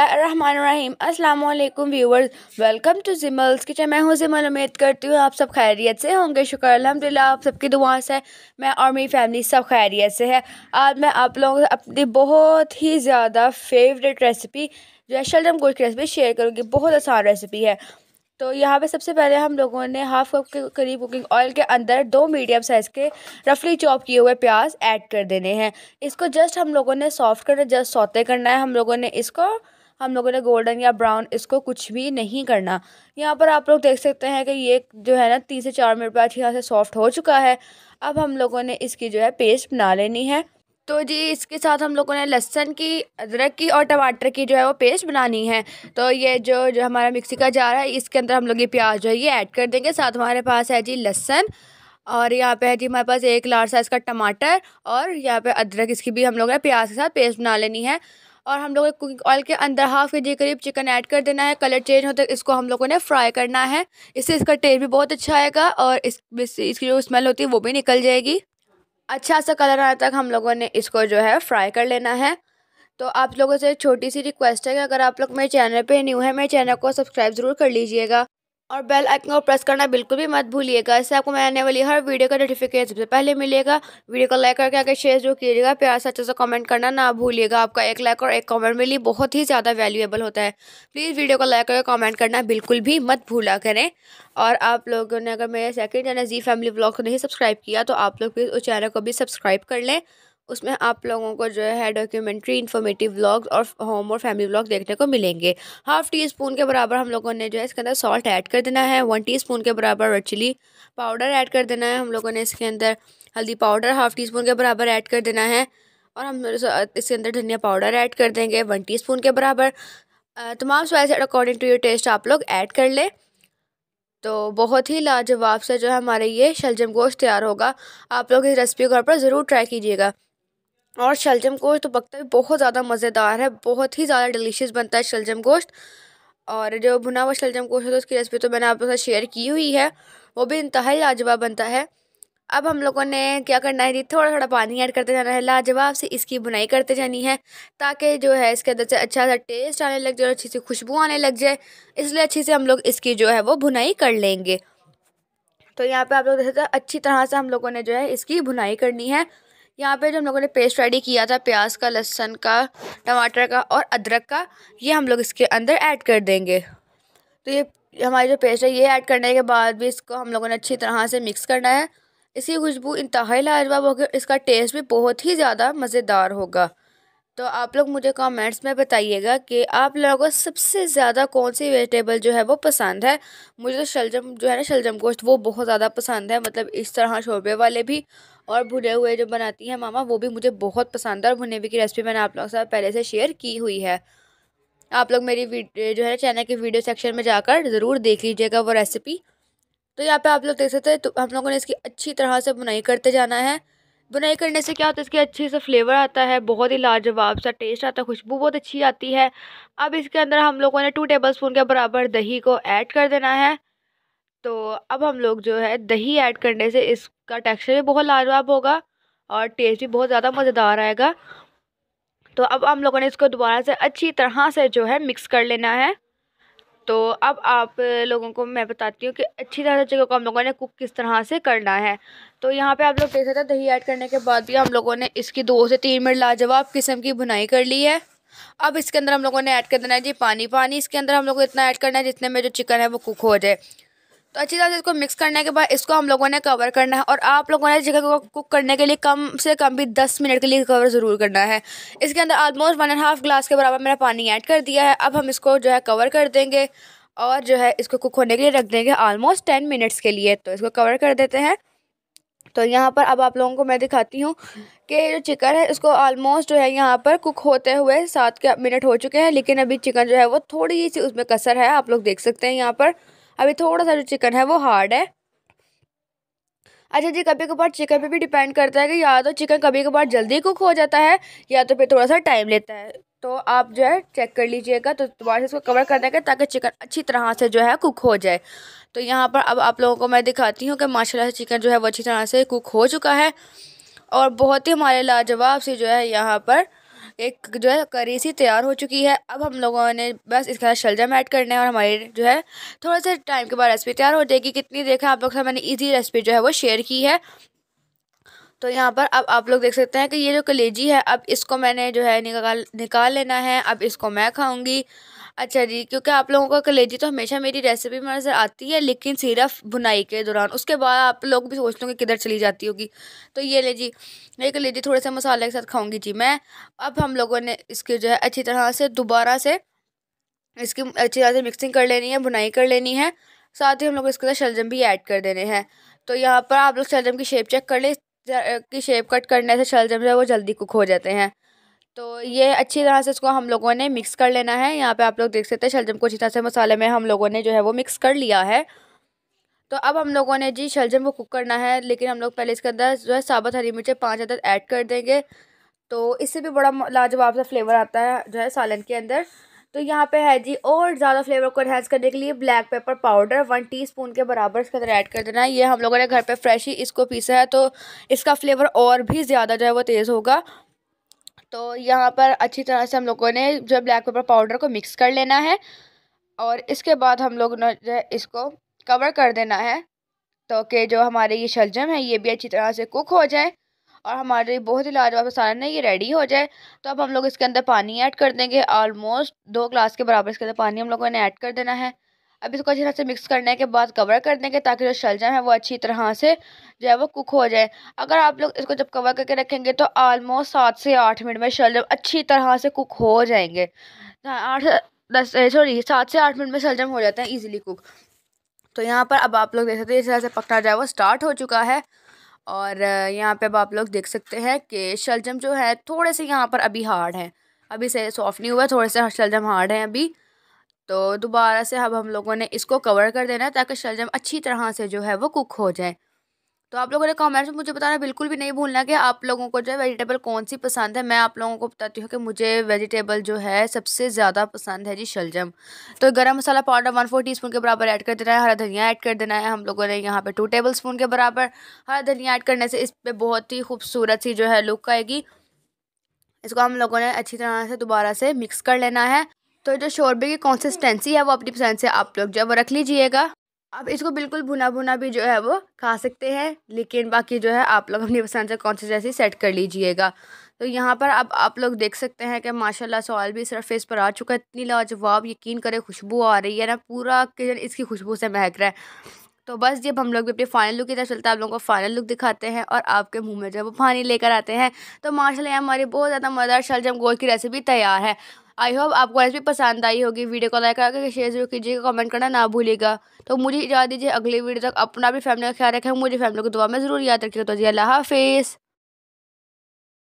अस्सलाम असलम viewers welcome to Jimal's kitchen मैं हूँ जिमल उम्मीद करती हूँ आप सब खैरियत से होंगे शुक्र अल्हम्दुलिल्लाह आप सबकी दुआ से मैं और मेरी फैमिली सब खैरियत से है आज मैं आप लोगों से अपनी बहुत ही ज़्यादा फेवरेट रेसिपी जो है शलजम गोश्त की रेसिपी शेयर करूँगी बहुत आसान रेसिपी है तो यहाँ पे सबसे पहले हम लोगों ने हाफ कप के करीब कुकिंग ऑयल के अंदर दो मीडियम साइज़ के रफली चॉप किए हुए प्याज ऐड कर देने हैं इसको जस्ट हम लोगों ने सॉफ्ट करना जस्ट सौते करना है हम लोगों ने इसको हम लोगों ने गोल्डन या ब्राउन इसको कुछ भी नहीं करना यहाँ पर आप लोग देख सकते हैं कि ये जो है ना तीन से चार मिनट बाद यहाँ से सॉफ्ट हो चुका है अब हम लोगों ने इसकी जो है पेस्ट बना लेनी है तो जी इसके साथ हम लोगों ने लहसन की अदरक की और टमाटर की जो है वो पेस्ट बनानी है तो ये जो जो हमारा मिक्सी का जार है इसके अंदर हम लोग ये प्याज जो है ये ऐड कर देंगे साथ हमारे पास है जी लहसन और यहाँ पे है जी हमारे पास एक लार्ज साइज़ का टमाटर और यहाँ पे अदरक इसकी भी हम लोग ने प्याज के साथ पेस्ट बना लेनी है और हम लोगों ने कुकिंग ऑयल के अंदर हाफ के जी करीब चिकन ऐड कर देना है कलर चेंज होता है इसको हम लोगों ने फ्राई करना है इससे इसका टेस्ट भी बहुत अच्छा आएगा और इस इसकी जो स्मेल होती है वो भी निकल जाएगी अच्छा सा कलर आने तक हम लोगों ने इसको जो है फ्राई कर लेना है तो आप लोगों से छोटी सी रिक्वेस्ट है कि अगर आप लोग मेरे चैनल पे न्यू है मेरे चैनल को सब्सक्राइब ज़रूर कर लीजिएगा और बेल आइकन को प्रेस करना बिल्कुल भी मत भूलिएगा इससे आपको मैं आने वाली हर वीडियो का नोटिफिकेशन सबसे पहले मिलेगा वीडियो को लाइक करके आगे शेयर जो कीजिएगा प्यार से अच्छे से कमेंट करना ना भूलिएगा आपका एक लाइक और एक कमेंट मेरे लिए बहुत ही ज़्यादा वैल्यूएबल होता है प्लीज़ वीडियो को लाइक करके कमेंट करना बिल्कुल भी मत भूला करें और आप लोगों ने अगर मेरे सेकेंड चैनल जी फैमिली ब्लॉग को नहीं सब्सक्राइब किया तो आप लोग प्लीज़ उस चैनल को भी सब्सक्राइब कर लें उसमें आप लोगों को जो है डॉक्यूमेंट्री इन्फॉर्मेटिव ब्लॉग और होम और फैमिली व्लॉग देखने को मिलेंगे हाफ टी स्पून के बराबर हम लोगों ने जो है इसके अंदर सॉल्ट ऐड कर देना है वन टी स्पून के बराबर रेड चिली पाउडर ऐड कर देना है हम लोगों ने इसके अंदर हल्दी पाउडर हाफ टी स्पून के बराबर ऐड कर देना है और हम इसके अंदर धनिया पाउडर ऐड कर देंगे वन टी स्पून के बराबर तमाम spice according to your taste आप लोग ऐड कर लें तो बहुत ही लाजवाब से जो है हमारे ये शलजम गोश्त तैयार होगा आप लोग इस रेसिपी को घर पर ज़रूर ट्राई कीजिएगा और शलजम गोश्त तो बकता भी बहुत ज़्यादा मज़ेदार है बहुत ही ज़्यादा डिलीशियस बनता है शलजम गोश्त और जो भुना हुआ शलजम गोश्त है तो उसकी रेसिपी तो मैंने आपके साथ शेयर की हुई है वो भी इंतहा लाजवाब बनता है अब हम लोगों ने क्या करना है जी थोड़ा थोड़ा पानी ऐड करते जाना है लाजवाब से इसकी बुनाई करते जानी है ताकि जो है इसके अंदर से अच्छा सा टेस्ट आने लग जाए और अच्छी सी खुशबू आने लग जाए इसलिए अच्छी से हम लोग इसकी जो है वो बुनाई कर लेंगे तो यहाँ पे आप लोग देख सकते अच्छी तरह से हम लोगों ने जो है इसकी बुनाई करनी है यहाँ पे जो हम लोगों ने पेस्ट रेडी किया था प्याज का लहसन का टमाटर का और अदरक का ये हम लोग इसके अंदर ऐड कर देंगे तो ये हमारी जो पेस्ट है ये ऐड करने के बाद भी इसको हम लोगों ने अच्छी तरह से मिक्स करना है इसकी खुशबू इंतहा लाजवाब होगी इसका टेस्ट भी बहुत ही ज़्यादा मज़ेदार होगा तो आप लोग मुझे कमेंट्स में बताइएगा कि आप लोगों को सबसे ज़्यादा कौन सी वेजिटेबल जो है वो पसंद है मुझे तो शलजम जो है ना शलजम गोश्त वो बहुत ज़्यादा पसंद है मतलब इस तरह शोरबे वाले भी और भुने हुए जो बनाती हैं मामा वो भी मुझे बहुत पसंद है और भुने हुए की रेसिपी मैंने आप लोगों के साथ पहले से शेयर की हुई है आप लोग मेरी जो है ना चैनल के वीडियो सेक्शन में जाकर ज़रूर देख लीजिएगा वो रेसिपी तो यहाँ पर आप लोग देख सकते हैं तो हम लोगों ने इसकी अच्छी तरह से बुनाई करते जाना है बुनाई करने से क्या होता है इसके अच्छे से फ्लेवर आता है बहुत ही लाजवाब सा टेस्ट आता है खुशबू बहुत अच्छी आती है अब इसके अंदर हम लोगों ने टू टेबल स्पून के बराबर दही को ऐड कर देना है तो अब हम लोग जो है दही ऐड करने से इसका टेक्सचर भी बहुत लाजवाब होगा और टेस्ट भी बहुत ज़्यादा मज़ेदार आएगा तो अब हम लोगों ने इसको दोबारा से अच्छी तरह से जो है मिक्स कर लेना है तो अब आप लोगों को मैं बताती हूँ कि अच्छी तरह चिकन को हम लोगों ने कुक किस तरह से करना है तो यहाँ पे आप लोग देख सकते हैं दही ऐड करने के बाद भी हम लोगों ने इसकी दो से तीन मिनट लाजवाब किस्म की भुनाई कर ली है अब इसके अंदर हम लोगों ने ऐड कर देना है जी पानी पानी इसके अंदर हम लोग को इतना ऐड करना है जितने में जो चिकन है वो कुक हो जाए तो अच्छी तरह से इसको मिक्स करने के बाद इसको हम लोगों ने कवर करना है और आप लोगों ने चिकन को कुक करने के लिए कम से कम भी दस मिनट के लिए कवर ज़रूर करना है इसके अंदर almost one and half glass के बराबर मैंने पानी ऐड कर दिया है अब हम इसको जो है कवर कर देंगे और जो है इसको कुक होने के लिए रख देंगे आलमोस्ट टेन मिनट्स के लिए तो इसको कवर कर देते हैं तो यहाँ पर अब आप लोगों को मैं दिखाती हूँ कि जो चिकन है इसको ऑलमोस्ट जो है यहाँ पर कुक होते हुए सात के मिनट हो चुके हैं लेकिन अभी चिकन जो है वो थोड़ी सी उसमें कसर है आप लोग देख सकते हैं यहाँ पर अभी थोड़ा सा जो चिकन है वो हार्ड है अच्छा जी कभी कभार चिकन पे भी डिपेंड करता है कि या तो चिकन कभी कभार जल्दी कुक हो जाता है या तो फिर थोड़ा सा टाइम लेता है तो आप जो है चेक कर लीजिएगा तो दोबारा से इसको कवर कर देंगे ताकि चिकन अच्छी तरह से जो है कुक हो जाए तो यहाँ पर अब आप लोगों को मैं दिखाती हूँ कि माशाल्लाह से चिकन जो है वो अच्छी तरह से कुक हो चुका है और बहुत ही हमारे लाजवाब से जो है यहाँ पर एक जो है सी तैयार हो चुकी है अब हम लोगों ने बस इसके साथ शलजम ऐड करना है और हमारी जो है थोड़ा सा टाइम के बाद रेसिपी तैयार हो जाएगी कितनी देखा आप लोग से मैंने ईजी रेसिपी जो है वो शेयर की है तो यहाँ पर अब आप लोग देख सकते हैं कि ये जो कलेजी है अब इसको मैंने जो है निकाल निकाल लेना है अब इसको मैं खाऊंगी अच्छा जी क्योंकि आप लोगों का कलेजी तो हमेशा मेरी रेसिपी में नज़र आती है लेकिन सिर्फ बुनाई के दौरान उसके बाद आप लोग भी सोचते कि किधर चली जाती होगी तो ये ले जी ये कलेजी थोड़े से मसाले के साथ खाऊंगी जी मैं अब हम लोगों ने इसके जो है अच्छी तरह से दोबारा से इसकी अच्छी तरह से मिक्सिंग कर लेनी है बुनाई कर लेनी है साथ ही हम लोग इसके साथ शलजम भी ऐड कर देने हैं तो यहाँ पर आप लोग शलजम की शेप चेक कर लें की शेप कट करने से शलजम जो है वो जल्दी कुक हो जाते हैं तो ये अच्छी तरह से इसको हम लोगों ने मिक्स कर लेना है यहाँ पे आप लोग देख सकते हैं शलजम को अच्छी तरह से मसाले में हम लोगों ने जो है वो मिक्स कर लिया है तो अब हम लोगों ने जी शलजम को कुक करना है लेकिन हम लोग पहले इसके अंदर जो है साबुत हरी मिर्चें पाँच अदर ऐड कर देंगे तो इससे भी बड़ा लाजवाब सा फ्लेवर आता है जो है सालन के अंदर तो यहाँ पे है जी और ज़्यादा फ्लेवर को इन्हेंस करने के लिए black pepper powder one teaspoon के बराबर इसके अंदर ऐड कर देना है ये हम लोगों ने घर पे फ्रेश ही इसको पीसा है तो इसका फ्लेवर और भी ज़्यादा जो है वो तेज़ होगा तो यहाँ पर अच्छी तरह से हम लोगों ने जो ब्लैक पेपर पाउडर को मिक्स कर लेना है और इसके बाद हम लोग ने जो है इसको कवर कर देना है तो कि जो हमारे ये शलजम है ये भी अच्छी तरह से कुक हो जाए और हमारे बहुत ही लाजवाब मसाला ना ये रेडी हो जाए तो अब हम लोग इसके अंदर पानी ऐड कर देंगे ऑलमोस्ट दो ग्लास के बराबर इसके अंदर पानी हम लोगों ने ऐड कर देना है अब इसको अच्छी तरह से मिक्स करने के बाद कवर कर देंगे ताकि जो शलजम है वो अच्छी तरह से जो है वो कुक हो जाए अगर आप लोग इसको जब कवर करके रखेंगे तो आलमोस्ट सात से आठ मिनट में शलजम अच्छी तरह से कुक हो जाएंगे हाँ, आठ दस सॉरी सात से आठ मिनट में शलजम हो जाते हैं ईजिली कुक तो यहाँ पर अब आप लोग देख सकते हैं इस तरह से पकना जो है वो स्टार्ट हो चुका है और यहाँ पे अब आप लोग देख सकते हैं कि शलजम जो है थोड़े से यहाँ पर अभी हार्ड है अभी से सॉफ्ट नहीं हुआ थोड़े से शलजम हार्ड हैं अभी तो दोबारा से अब हम लोगों ने इसको कवर कर देना है ताकि शलजम अच्छी तरह से जो है वो कुक हो जाए तो आप लोगों ने कमेंट्स में मुझे बताना बिल्कुल भी नहीं भूलना कि आप लोगों को जो है वेजिटेबल कौन सी पसंद है मैं आप लोगों को बताती हूँ कि मुझे वेजिटेबल जो है सबसे ज़्यादा पसंद है जी शलजम तो garam masala powder one fourth के बराबर ऐड कर देना है हरा धनिया ऐड कर देना है हम लोगों ने यहाँ पर टू टेबल स्पून के बराबर हरा धनिया ऐड करने से इस पर बहुत ही खूबसूरत सी जो है लुक आएगी इसको हम लोगों ने अच्छी तरह से दोबारा से मिक्स कर लेना है तो जो शोरबे की कंसिस्टेंसी है वो अपनी पसंद से आप लोग जो है वो रख लीजिएगा आप इसको बिल्कुल भुना भुना भी जो है वो खा सकते हैं लेकिन बाकी जो है आप लोग अपनी पसंद से कॉन्सिस्टेंसी सेट कर लीजिएगा तो यहाँ पर अब आप लोग देख सकते हैं कि माशाल्लाह सवाल भी सरफेस पर आ चुका है इतनी लाजवाब यकीन करें खुशबू आ रही है ना पूरा किचन इसकी खुशबू से महक रहा है तो बस जब हम लोग भी अपने फाइनल लुक की तरफ चलते हैं आप लोगों को फाइनल लुक दिखाते हैं और आपके मुँह में जब वो पानी लेकर आते हैं तो माशाल्लाह हमारी बहुत ज़्यादा मदर शलजम गोल की रेसिपी तैयार है आई होप आपको रेसिपी पसंद आई होगी वीडियो को लाइक करके शेयर जरूर कीजिएगा कमेंट करना ना भूलिएगा तो मुझे इजाज़ दीजिए अगली वीडियो तक अपना भी फैमिली का ख्याल रखें मुझे फैमिली को दुआ में ज़रूर याद रखिएगा तो जी अल्लाह हाफिज़